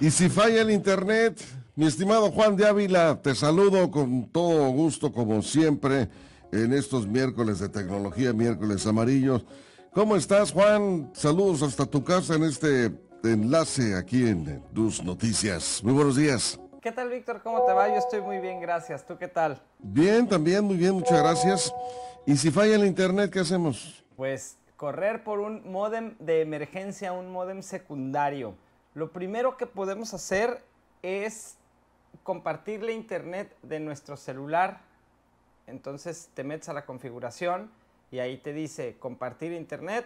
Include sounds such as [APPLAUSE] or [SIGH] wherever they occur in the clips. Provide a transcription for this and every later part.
Y si falla el internet, mi estimado Juan de Ávila, te saludo con todo gusto, como siempre, en estos miércoles de tecnología, miércoles amarillos. ¿Cómo estás, Juan? Saludos hasta tu casa en este enlace aquí en Tus Noticias. Muy buenos días. ¿Qué tal, Víctor? ¿Cómo te va? Yo estoy muy bien, gracias. ¿Tú qué tal? Bien, también, muy bien, muchas gracias. ¿Y si falla el internet, qué hacemos? Pues correr por un modem de emergencia, un modem secundario. Lo primero que podemos hacer es compartir la internet de nuestro celular. Entonces te metes a la configuración y ahí te dice compartir internet,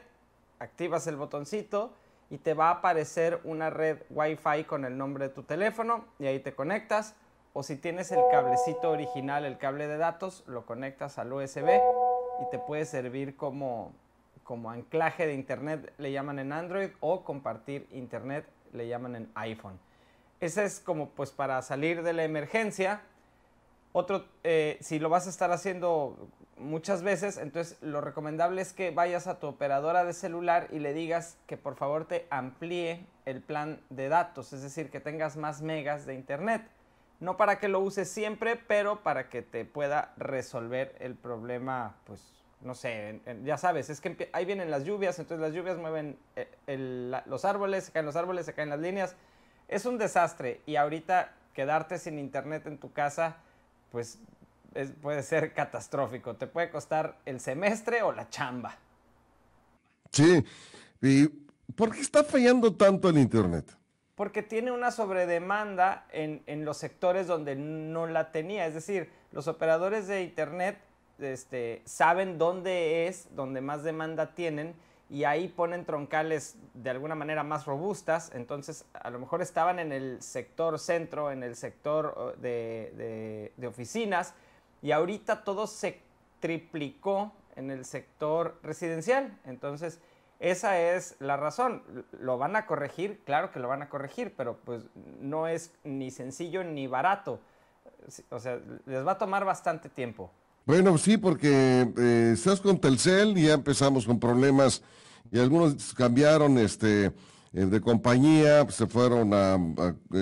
activas el botoncito y te va a aparecer una red wifi con el nombre de tu teléfono y ahí te conectas. O si tienes el cablecito original, el cable de datos, lo conectas al USB y te puede servir como, como anclaje de internet, le llaman en Android, o compartir internet le llaman en iPhone. Ese es como pues para salir de la emergencia. Otro, eh, si lo vas a estar haciendo muchas veces, entonces lo recomendable es que vayas a tu operadora de celular y le digas que por favor te amplíe el plan de datos, es decir, que tengas más megas de internet. No para que lo uses siempre, pero para que te pueda resolver el problema pues no sé, ya sabes, es que ahí vienen las lluvias, entonces las lluvias mueven eh, los árboles, se caen los árboles, se caen las líneas. Es un desastre y ahorita quedarte sin internet en tu casa, pues puede ser catastrófico. Te puede costar el semestre o la chamba. Sí, y ¿por qué está fallando tanto el internet? Porque tiene una sobredemanda en, en los sectores donde no la tenía. Es decir, los operadores de internet este, saben dónde es, donde más demanda tienen, y ahí ponen troncales de alguna manera más robustas, entonces a lo mejor estaban en el sector centro, en el sector de oficinas, y ahorita todo se triplicó en el sector residencial, entonces... Esa es la razón. ¿Lo van a corregir? Claro que lo van a corregir, pero pues no es ni sencillo ni barato. O sea, les va a tomar bastante tiempo. Bueno, sí, porque eh, estás con Telcel y ya empezamos con problemas y algunos cambiaron este eh, de compañía, pues, se fueron a,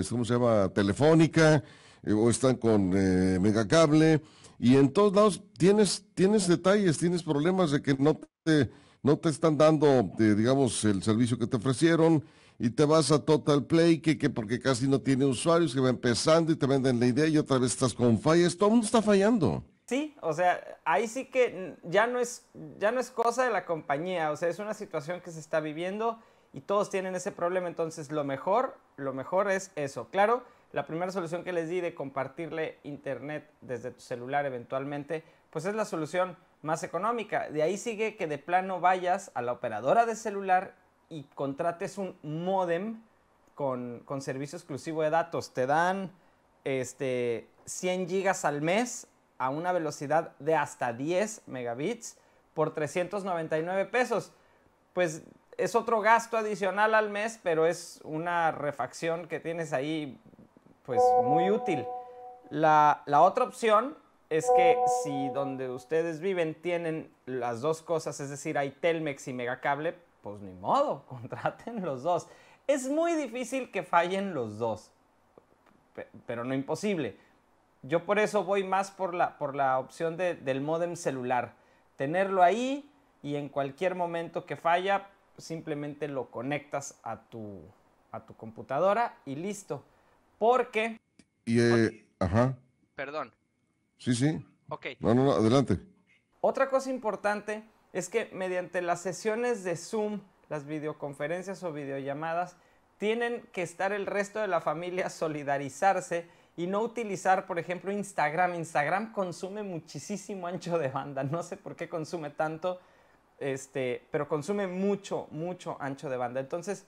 se llama? Telefónica eh, o están con Megacable y en todos lados tienes tienes detalles, tienes problemas de que no te no te están dando digamos el servicio que te ofrecieron y te vas a Total Play, que, porque casi no tiene usuarios, que va empezando y te venden la idea y otra vez estás con fallas, todo el mundo está fallando. Sí, o sea, ahí sí que ya no, es, ya no es cosa de la compañía, o sea, es una situación que se está viviendo y todos tienen ese problema, entonces lo mejor, lo mejor es eso. Claro, la primera solución que les di de compartirle internet desde tu celular eventualmente, pues es la solución más económica. De ahí sigue que de plano vayas a la operadora de celular y contrates un modem con, servicio exclusivo de datos. Te dan este, 100 gigas al mes a una velocidad de hasta 10 megabits por 399 pesos. Pues es otro gasto adicional al mes, pero es una refacción que tienes ahí pues muy útil. La, la otra opción es que si donde ustedes viven tienen las dos cosas, es decir, hay Telmex y Megacable, pues ni modo, [LAUGHS] contraten los dos. Es muy difícil que fallen los dos, pero no imposible. Yo por eso voy más por la, opción del modem celular. Tenerlo ahí y en cualquier momento que falla, simplemente lo conectas a tu, computadora y listo. Porque... Y, eh, ajá. Perdón. Sí, sí. Ok. No, no, no, adelante. Otra cosa importante es que mediante las sesiones de Zoom, las videoconferencias o videollamadas, tienen que estar el resto de la familia [LAUGHS] solidarizarse y no utilizar, por ejemplo, Instagram. Instagram consume muchísimo ancho de banda. No sé por qué consume tanto, este, pero consume mucho, mucho ancho de banda. Entonces,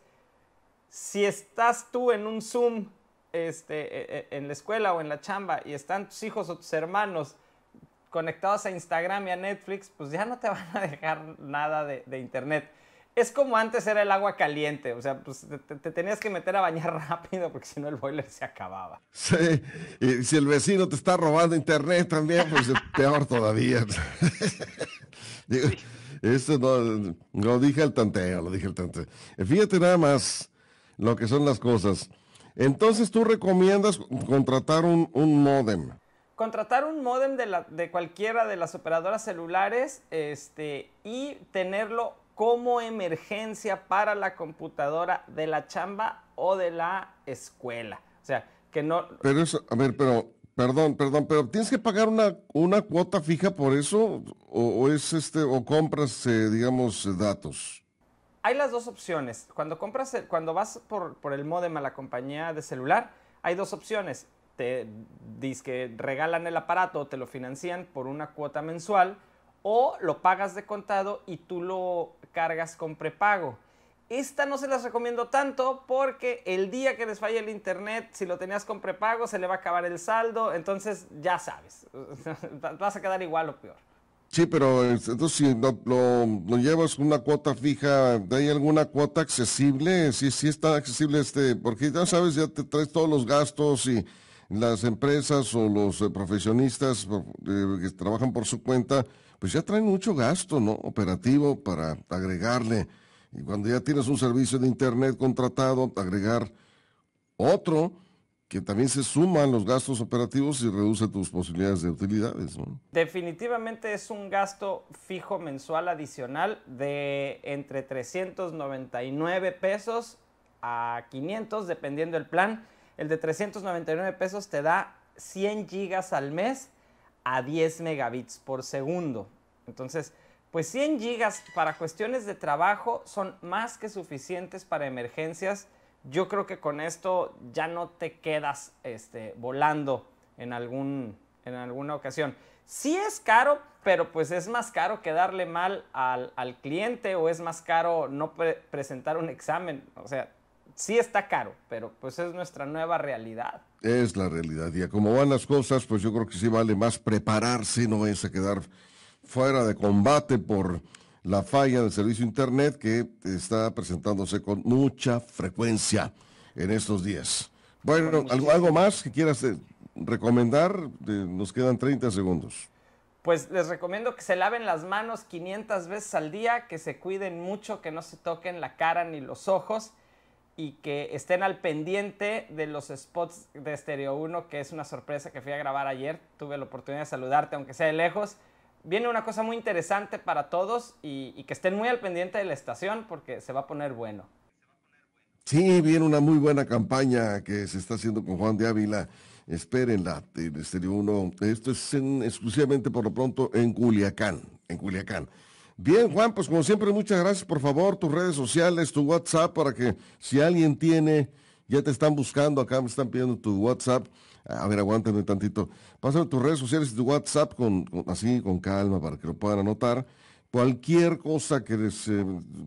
si estás tú en un Zoom este, e, e, en la escuela o en la chamba y están tus hijos o tus hermanos conectados a Instagram y a Netflix, pues ya no te [LAUGHS] van a dejar nada de internet es como antes era el agua caliente, o sea, pues, te, tenías que meter a bañar [LAUGHS] rápido porque si no el boiler se acababa. Sí, y si el vecino te está robando internet también, pues peor todavía. [LAUGHS] eso no, lo dije al tanteo, lo dije al tanteo. Eh, fíjate nada más lo que son las cosas. Entonces tú recomiendas contratar un, un modem contratar un modem de, la, de, cualquiera de las operadoras celulares este, y tenerlo como emergencia para la computadora de la chamba o de la escuela. O sea, que no... Pero eso, a ver, pero, perdón, perdón, pero ¿tienes que pagar una, cuota fija por eso? ¿O, es este, o compras, eh, digamos, eh, datos? Hay las dos opciones. Cuando compras, cuando vas por, por el modem a la compañía de celular, hay dos opciones. Te dis que regalan el aparato o te lo financian por una cuota mensual o lo pagas de contado y tú lo cargas con prepago. Esta no se las recomiendo tanto porque el día que les falle el internet, si lo tenías con prepago, se le va a acabar el saldo, entonces ya sabes, [LAUGHS] vas a quedar igual o peor. Sí, pero entonces si lo, llevas una cuota fija, ¿hay alguna cuota accesible? Sí, sí está accesible este, porque ya sabes, ya te traes todos los gastos y las empresas o los eh, profesionistas eh, que trabajan por su cuenta, pues ya traen mucho gasto ¿no? operativo para agregarle. Y cuando ya tienes un servicio de Internet contratado, agregar otro que también se suman los gastos operativos y reduce tus posibilidades de utilidades. Definitivamente es un gasto fijo mensual adicional de entre 399 pesos a 500, dependiendo del plan. El de 399 pesos te da 100 gigas al mes a 10 megabits por segundo. Entonces, pues 100 gigas para cuestiones de trabajo son más que suficientes para emergencias. Yo creo que con esto ya no te quedas este, volando en, algún, en alguna ocasión. Sí es caro, pero pues es más caro que darle mal al, cliente o es más caro no presentar un examen. O sea, sí está caro, pero pues es nuestra nueva realidad. Es la realidad. Y a como van las cosas, pues yo creo que sí vale más prepararse, no es a quedar fuera de combate por la falla del servicio Internet que está presentándose con mucha frecuencia en estos días. Bueno, ¿algo, más que quieras eh, recomendar? Eh, nos quedan 30 segundos. Pues les recomiendo que se laven las manos 500 veces al día, que se cuiden mucho, que no se toquen la cara ni los ojos y que estén al pendiente de los spots de Stereo 1, que es una sorpresa que fui a grabar ayer. Tuve la oportunidad de saludarte, aunque sea de lejos. Viene una cosa muy interesante para todos y, que estén muy al pendiente de la estación porque se va a poner bueno. Sí, viene una muy buena campaña que se está haciendo con Juan de Ávila. Espérenla, en Stereo 1. Esto es exclusivamente por lo pronto en Culiacán. En Culiacán. Bien, Juan, pues como siempre, muchas gracias. Por favor, tus redes sociales, tu WhatsApp, para que si alguien tiene, ya te están buscando acá, me están pidiendo tu WhatsApp. A ver, aguántame tantito. Pásame tus redes sociales y tu WhatsApp con, así, con calma, para que lo puedan anotar. Cualquier cosa que les eh,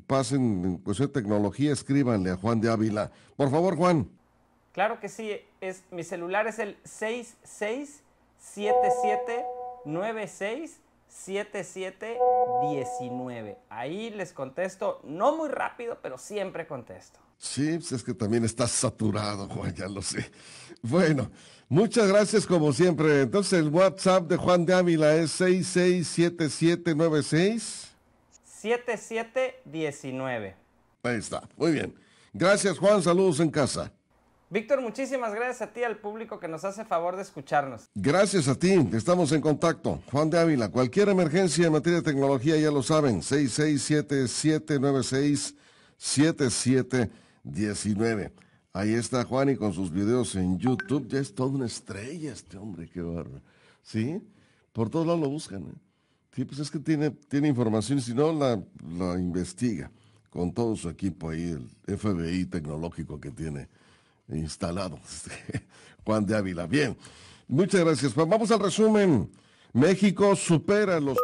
pasen en cuestión de tecnología, escríbanle a Juan de Ávila. Por favor, Juan. Claro que sí. Es, mi celular es el 667796. 7719. Ahí les contesto, no muy rápido, pero siempre contesto. Sí, pues es que también está saturado, Juan, ya lo sé. Bueno, muchas gracias como siempre. Entonces el WhatsApp de Juan de Ávila es 667796. 7719. Ahí está, muy bien. Gracias Juan, saludos en casa. Víctor, muchísimas gracias a ti, y al público que nos hace favor de escucharnos. Gracias a ti, estamos en contacto. Juan de Ávila, cualquier emergencia en materia de tecnología, ya lo saben, 667-796-7719. Ahí está Juan y con sus videos en YouTube, ya es toda una estrella este hombre, qué barba. ¿Sí? Por todos lados lo buscan. ¿eh? Sí, pues es que tiene, tiene información, si no la, la investiga con todo su equipo ahí, el FBI tecnológico que tiene instalados. [LAUGHS] Juan de Ávila. Bien, muchas gracias. Vamos al resumen. México supera los